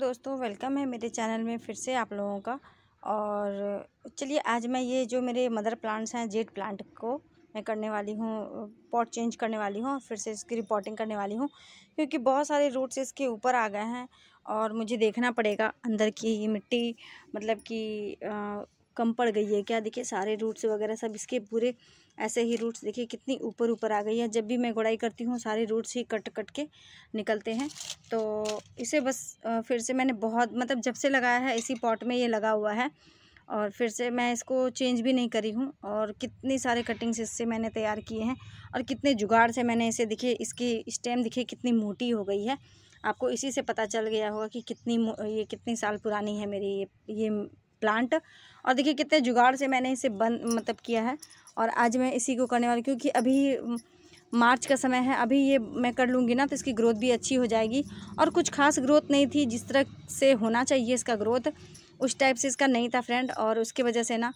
दोस्तों वेलकम है मेरे चैनल में फिर से आप लोगों का और चलिए आज मैं ये जो मेरे मदर प्लांट्स हैं जेट प्लांट को मैं करने वाली हूँ पॉट चेंज करने वाली हूँ फिर से इसकी रिपोर्टिंग करने वाली हूँ क्योंकि बहुत सारे रूट्स इसके ऊपर आ गए हैं और मुझे देखना पड़ेगा अंदर की ये मिट्टी मतलब कि कम पड़ गई है क्या देखिए सारे रूट्स वगैरह सब इसके पूरे ऐसे ही रूट्स देखिए कितनी ऊपर ऊपर आ गई है जब भी मैं गुड़ाई करती हूँ सारे रूट्स ही कट कट के निकलते हैं तो इसे बस फिर से मैंने बहुत मतलब जब से लगाया है इसी पॉट में ये लगा हुआ है और फिर से मैं इसको चेंज भी नहीं करी हूँ और कितनी सारे कटिंग्स इससे मैंने तैयार किए हैं और कितने जुगाड़ से मैंने इसे देखिए इसकी स्टेम देखिए कितनी मोटी हो गई है आपको इसी से पता चल गया होगा कि कितनी ये कितने साल पुरानी है मेरी ये ये प्लांट और देखिए कितने जुगाड़ से मैंने इसे बंद मतलब किया है और आज मैं इसी को करने वाली क्योंकि अभी मार्च का समय है अभी ये मैं कर लूँगी ना तो इसकी ग्रोथ भी अच्छी हो जाएगी और कुछ खास ग्रोथ नहीं थी जिस तरह से होना चाहिए इसका ग्रोथ उस टाइप से इसका नहीं था फ्रेंड और उसकी वजह से ना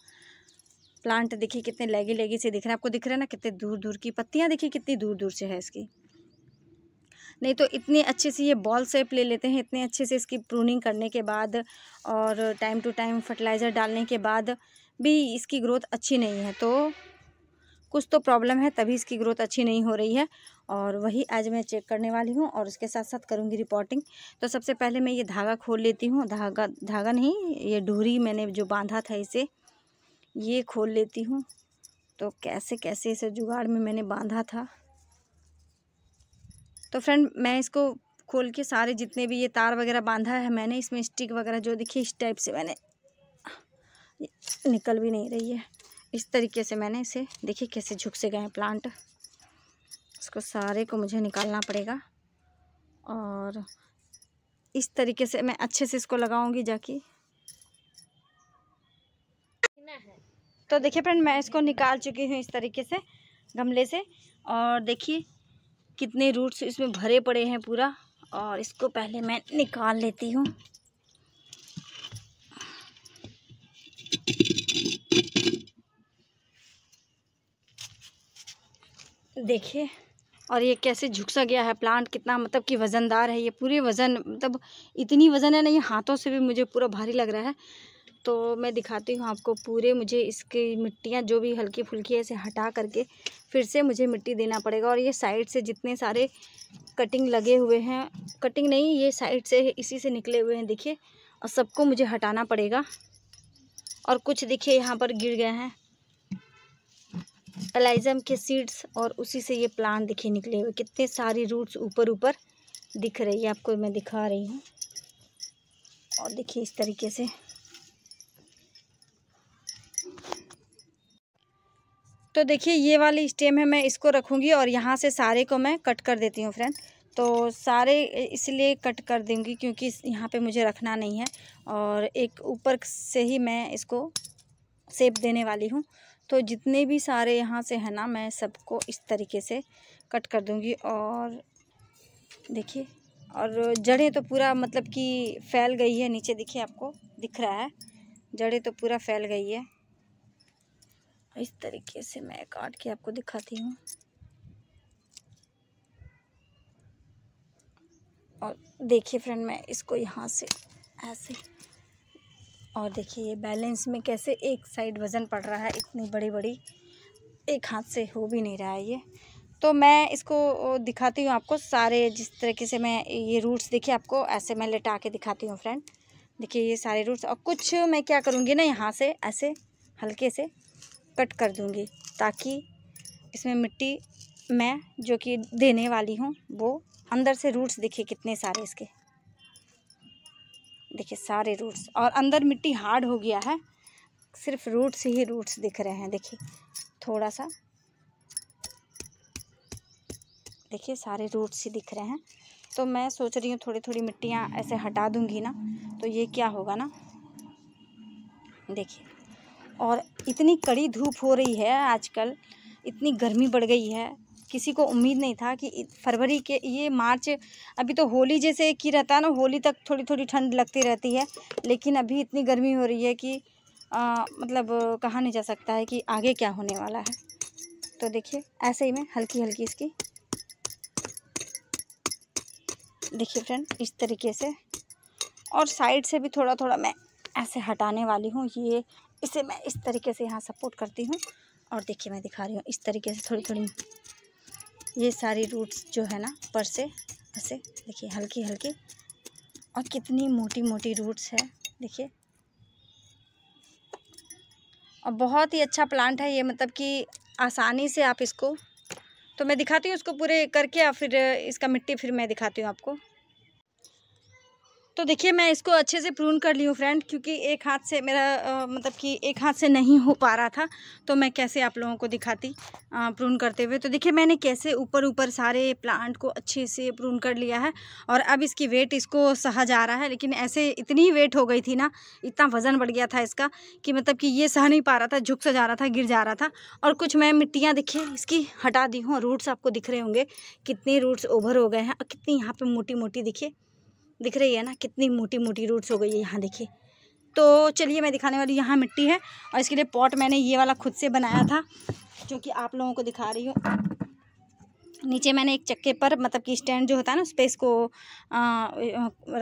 प्लांट देखिए कितने लेगी लेगी से दिख रहे हैं आपको दिख रहे हैं ना कितने दूर दूर की पत्तियाँ देखिए कितनी दूर दूर से है इसकी नहीं तो इतने अच्छे से ये बॉल सेप ले लेते हैं इतने अच्छे से इसकी प्रूनिंग करने के बाद और टाइम टू टाइम फर्टिलाइज़र डालने के बाद भी इसकी ग्रोथ अच्छी नहीं है तो कुछ तो प्रॉब्लम है तभी इसकी ग्रोथ अच्छी नहीं हो रही है और वही आज मैं चेक करने वाली हूँ और उसके साथ साथ करूँगी रिपोर्टिंग तो सबसे पहले मैं ये धागा खोल लेती हूँ धागा धागा नहीं ये डूरी मैंने जो बांधा था इसे ये खोल लेती हूँ तो कैसे कैसे इसे जुगाड़ में मैंने बांधा था तो फ्रेंड मैं इसको खोल के सारे जितने भी ये तार वगैरह बांधा है मैंने इसमें स्टिक वगैरह जो देखिए इस टाइप से मैंने निकल भी नहीं रही है इस तरीके से मैंने इसे देखिए कैसे झुक से गए हैं प्लांट इसको सारे को मुझे निकालना पड़ेगा और इस तरीके से मैं अच्छे से इसको लगाऊंगी जाके तो देखिए फ्रेंड मैं इसको निकाल चुकी हूँ इस तरीके से गमले से और देखिए कितने रूट्स इसमें भरे पड़े हैं पूरा और इसको पहले मैं निकाल लेती हूँ देखिए और ये कैसे झुकसा गया है प्लांट कितना मतलब कि वज़नदार है ये पूरे वज़न मतलब इतनी वज़न है ना ये हाथों से भी मुझे पूरा भारी लग रहा है तो मैं दिखाती हूँ आपको पूरे मुझे इसकी मिट्टियाँ जो भी हल्की फुल्की ऐसे हटा करके फिर से मुझे मिट्टी देना पड़ेगा और ये साइड से जितने सारे कटिंग लगे हुए हैं कटिंग नहीं ये साइड से इसी से निकले हुए हैं देखिए और सबको मुझे हटाना पड़ेगा और कुछ देखिए यहाँ पर गिर गए हैं एलाइजम के सीड्स और उसी से ये प्लांट दिखे निकले हुए कितने सारी रूट्स ऊपर ऊपर दिख रही है आपको मैं दिखा रही हूँ और देखिए इस तरीके से तो देखिए ये वाली स्टेम है मैं इसको रखूँगी और यहाँ से सारे को मैं कट कर देती हूँ फ्रेंड तो सारे इसलिए कट कर दूँगी क्योंकि यहाँ पे मुझे रखना नहीं है और एक ऊपर से ही मैं इसको सेप देने वाली हूँ तो जितने भी सारे यहाँ से है ना मैं सबको इस तरीके से कट कर दूँगी और देखिए और जड़ें तो पूरा मतलब कि फैल गई है नीचे देखिए आपको दिख रहा है जड़ें तो पूरा फैल गई है इस तरीके से मैं काट के आपको दिखाती हूँ और देखिए फ्रेंड मैं इसको यहाँ से ऐसे और देखिए ये बैलेंस में कैसे एक साइड वज़न पड़ रहा है इतनी बड़ी बड़ी एक हाथ से हो भी नहीं रहा है ये तो मैं इसको दिखाती हूँ आपको सारे जिस तरीके से मैं ये रूट्स देखिए आपको ऐसे मैं लेटा के दिखाती हूँ फ्रेंड देखिए ये सारे रूट्स और कुछ मैं क्या करूँगी ना यहाँ से ऐसे हल्के से कट कर दूँगी ताकि इसमें मिट्टी मैं जो कि देने वाली हूँ वो अंदर से रूट्स देखिए कितने सारे इसके देखिए सारे रूट्स और अंदर मिट्टी हार्ड हो गया है सिर्फ रूट्स ही रूट्स दिख रहे हैं देखिए थोड़ा सा देखिए सारे रूट्स ही दिख रहे हैं तो मैं सोच रही हूँ थोड़ी थोड़ी मिट्टियाँ ऐसे हटा दूँगी ना तो ये क्या होगा ना देखिए और इतनी कड़ी धूप हो रही है आजकल इतनी गर्मी बढ़ गई है किसी को उम्मीद नहीं था कि फरवरी के ये मार्च अभी तो होली जैसे एक ही रहता है ना होली तक थोड़ी थोड़ी ठंड लगती रहती है लेकिन अभी इतनी गर्मी हो रही है कि आ, मतलब कहा नहीं जा सकता है कि आगे क्या होने वाला है तो देखिए ऐसे ही मैं हल्की हल्की इसकी देखिए फ्रेंड इस तरीके से और साइड से भी थोड़ा थोड़ा मैं ऐसे हटाने वाली हूँ ये इसे मैं इस तरीके से यहाँ सपोर्ट करती हूँ और देखिए मैं दिखा रही हूँ इस तरीके से थोड़ी थोड़ी ये सारी रूट्स जो है ना पर से ऐसे देखिए हल्की हल्की और कितनी मोटी मोटी रूट्स है देखिए और बहुत ही अच्छा प्लांट है ये मतलब कि आसानी से आप इसको तो मैं दिखाती हूँ उसको पूरे करके और फिर इसका मिट्टी फिर मैं दिखाती हूँ आपको तो देखिए मैं इसको अच्छे से प्रून कर ली हूँ फ्रेंड क्योंकि एक हाथ से मेरा आ, मतलब कि एक हाथ से नहीं हो पा रहा था तो मैं कैसे आप लोगों को दिखाती आ, प्रून करते हुए तो देखिए मैंने कैसे ऊपर ऊपर सारे प्लांट को अच्छे से प्रून कर लिया है और अब इसकी वेट इसको सहा जा रहा है लेकिन ऐसे इतनी वेट हो गई थी ना इतना वज़न बढ़ गया था इसका कि मतलब कि ये सह नहीं पा रहा था झुक सा जा रहा था गिर जा रहा था और कुछ मैं मिट्टियाँ देखिए इसकी हटा दी हूँ रूट्स आपको दिख रहे होंगे कितने रूट्स ओवर हो गए हैं और कितनी यहाँ पर मोटी मोटी दिखे दिख रही है ना कितनी मोटी मोटी रूट्स हो गई है यहाँ देखिए तो चलिए मैं दिखाने वाली यहाँ मिट्टी है और इसके लिए पॉट मैंने ये वाला खुद से बनाया था जो कि आप लोगों को दिखा रही हूँ नीचे मैंने एक चक्के पर मतलब कि स्टैंड जो होता है ना उस पर इसको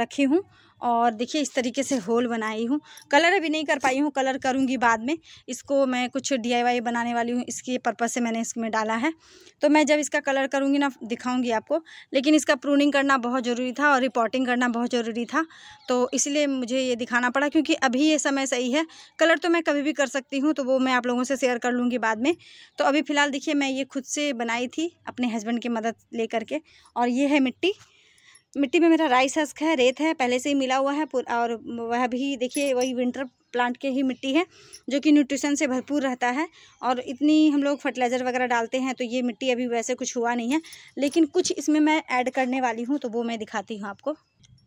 रखी हूँ और देखिए इस तरीके से होल बनाई हूँ कलर अभी नहीं कर पाई हूँ कलर करूँगी बाद में इसको मैं कुछ डीआईवाई बनाने वाली हूँ इसके पर्पज़ से मैंने इसमें डाला है तो मैं जब इसका कलर करूँगी ना दिखाऊँगी आपको लेकिन इसका प्रूनिंग करना बहुत ज़रूरी था और रिपोर्टिंग करना बहुत ज़रूरी था तो इसलिए मुझे ये दिखाना पड़ा क्योंकि अभी ये समय सही है कलर तो मैं कभी भी कर सकती हूँ तो वो मैं आप लोगों से शेयर कर लूँगी बाद में तो अभी फ़िलहाल देखिए मैं ये खुद से बनाई थी अपने हस्बैंड की मदद ले करके और ये है मिट्टी मिट्टी में मेरा राइस हस्क है रेत है पहले से ही मिला हुआ है और वह भी देखिए वही विंटर प्लांट के ही मिट्टी है जो कि न्यूट्रिशन से भरपूर रहता है और इतनी हम लोग फर्टिलाइज़र वगैरह डालते हैं तो ये मिट्टी अभी वैसे कुछ हुआ नहीं है लेकिन कुछ इसमें मैं ऐड करने वाली हूँ तो वो मैं दिखाती हूँ आपको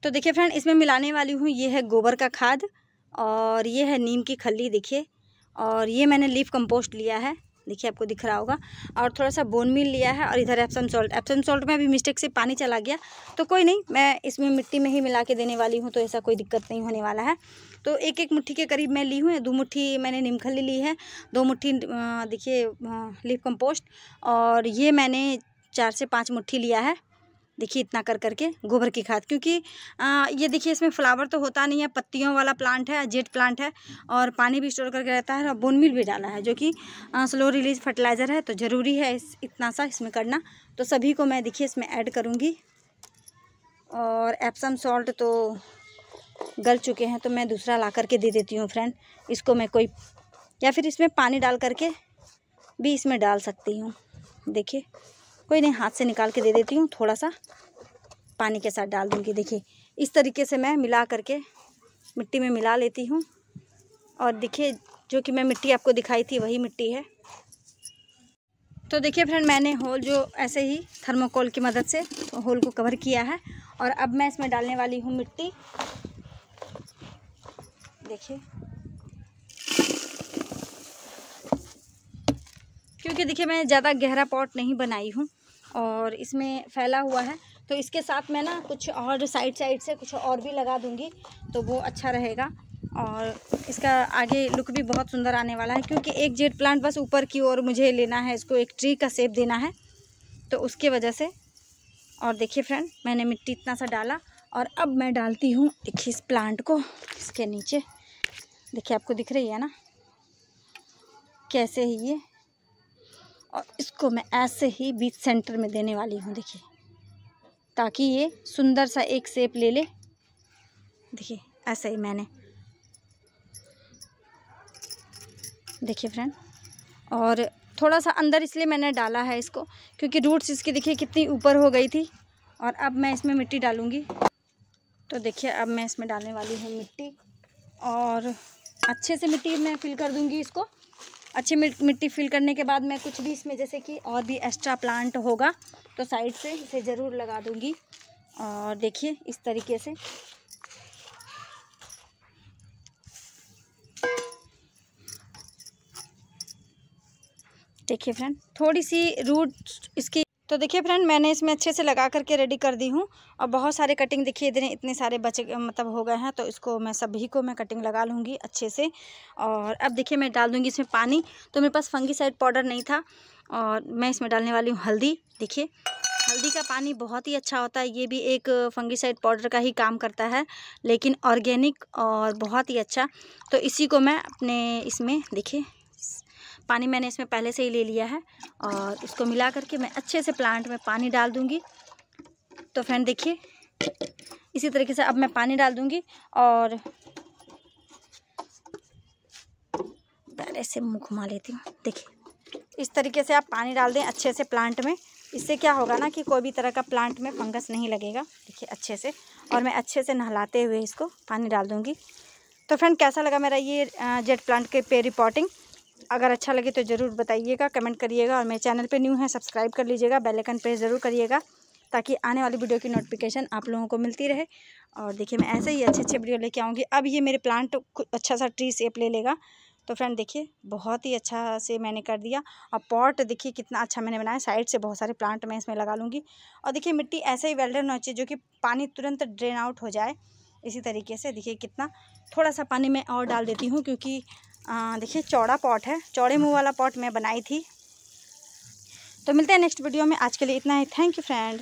तो देखिए फ्रेंड इसमें मिलाने वाली हूँ ये है गोबर का खाद और ये है नीम की खली देखिए और ये मैंने लीफ कंपोस्ट लिया है देखिए आपको दिख रहा होगा और थोड़ा सा बोन मिल लिया है और इधर एप्सम सॉल्ट एप्सम सॉल्ट में अभी मिस्टेक से पानी चला गया तो कोई नहीं मैं इसमें मिट्टी में ही मिला के देने वाली हूँ तो ऐसा कोई दिक्कत नहीं होने वाला है तो एक एक मुट्ठी के करीब मैं ली हूँ दो मुट्ठी मैंने निमखली ली है दो मुट्ठी देखिए लीफ कंपोस्ट और ये मैंने चार से पाँच मुट्ठी लिया है देखिए इतना कर करके गोबर की खाद क्योंकि आ, ये देखिए इसमें फ्लावर तो होता नहीं है पत्तियों वाला प्लांट है जेट प्लांट है और पानी भी स्टोर करके रहता है और बोनमिल भी डाला है जो कि स्लो रिलीज फर्टिलाइज़र है तो ज़रूरी है इस इतना सा इसमें करना तो सभी को मैं देखिए इसमें ऐड करूँगी और एप्सम सॉल्ट तो गल चुके हैं तो मैं दूसरा ला करके दे देती हूँ फ्रेंड इसको मैं कोई या फिर इसमें पानी डाल करके भी इसमें डाल सकती हूँ देखिए कोई नहीं हाथ से निकाल के दे देती हूँ थोड़ा सा पानी के साथ डाल दूँगी देखिए इस तरीके से मैं मिला करके मिट्टी में मिला लेती हूँ और देखिए जो कि मैं मिट्टी आपको दिखाई थी वही मिट्टी है तो देखिए फ्रेंड मैंने होल जो ऐसे ही थर्मोकोल की मदद से होल को कवर किया है और अब मैं इसमें डालने वाली हूँ मिट्टी देखिए क्योंकि देखिए मैं ज़्यादा गहरा पॉट नहीं बनाई हूँ और इसमें फैला हुआ है तो इसके साथ मैं ना कुछ और साइड साइड से कुछ और भी लगा दूँगी तो वो अच्छा रहेगा और इसका आगे लुक भी बहुत सुंदर आने वाला है क्योंकि एक जेड प्लांट बस ऊपर की ओर मुझे लेना है इसको एक ट्री का सेप देना है तो उसके वजह से और देखिए फ्रेंड मैंने मिट्टी इतना सा डाला और अब मैं डालती हूँ देखिए इस प्लांट को इसके नीचे देखिए आपको दिख रही है ना कैसे है ये और इसको मैं ऐसे ही बीच सेंटर में देने वाली हूँ देखिए ताकि ये सुंदर सा एक सेप ले ले देखिए ऐसे ही मैंने देखिए फ्रेंड और थोड़ा सा अंदर इसलिए मैंने डाला है इसको क्योंकि रूट्स इसकी देखिए कितनी ऊपर हो गई थी और अब मैं इसमें मिट्टी डालूँगी तो देखिए अब मैं इसमें डालने वाली हूँ मिट्टी और अच्छे से मिट्टी मैं फिल कर दूँगी इसको अच्छी मिट्टी फिल करने के बाद मैं कुछ भी इसमें जैसे कि और भी एक्स्ट्रा प्लांट होगा तो साइड से इसे ज़रूर लगा दूँगी और देखिए इस तरीके से देखिए फ्रेंड थोड़ी सी रूट इसकी तो देखिए फ्रेंड मैंने इसमें अच्छे से लगा करके रेडी कर दी हूँ और बहुत सारे कटिंग देखिए इतने इतने सारे बच मतलब हो गए हैं तो इसको मैं सभी को मैं कटिंग लगा लूँगी अच्छे से और अब देखिए मैं डाल दूँगी इसमें पानी तो मेरे पास फंगी साइड पाउडर नहीं था और मैं इसमें डालने वाली हूँ हल्दी देखिए हल्दी का पानी बहुत ही अच्छा होता है ये भी एक फंगीसाइड पाउडर का ही काम करता है लेकिन ऑर्गेनिक और बहुत ही अच्छा तो इसी को मैं अपने इसमें देखिए पानी मैंने इसमें पहले से ही ले लिया है और उसको मिला करके मैं अच्छे से प्लांट में पानी डाल दूँगी तो फ्रेंड देखिए इसी तरीके से अब मैं पानी डाल दूँगी और पहले से मुँह घुमा लेती हूँ देखिए इस तरीके से आप पानी डाल दें अच्छे से प्लांट में इससे क्या होगा ना कि कोई भी तरह का प्लांट में फंगस नहीं लगेगा देखिए अच्छे से और मैं अच्छे से नहलाते हुए इसको पानी डाल दूँगी तो फ्रेंड कैसा लगा मेरा ये जेट प्लांट के पे रिपोर्टिंग अगर अच्छा लगे तो ज़रूर बताइएगा कमेंट करिएगा और मेरे चैनल पे न्यू है सब्सक्राइब कर लीजिएगा बेल आइकन पे ज़रूर करिएगा ताकि आने वाली वीडियो की नोटिफिकेशन आप लोगों को मिलती रहे और देखिए मैं ऐसे ही अच्छे अच्छे वीडियो लेके आऊँगी अब ये मेरे प्लांट अच्छा सा ट्री सेप ले लेगा तो फ्रेंड देखिए बहुत ही अच्छा से मैंने कर दिया और पॉट देखिए कितना अच्छा मैंने बनाया साइड से बहुत सारे प्लांट मैं इसमें लगा लूँगी और देखिए मिट्टी ऐसे ही वेल्डर होना चाहिए जो कि पानी तुरंत ड्रेन आउट हो जाए इसी तरीके से देखिए कितना थोड़ा सा पानी मैं और डाल देती हूँ क्योंकि देखिए चौड़ा पॉट है चौड़े मुँह वाला पॉट मैं बनाई थी तो मिलते हैं नेक्स्ट वीडियो में आज के लिए इतना ही थैंक यू फ्रेंड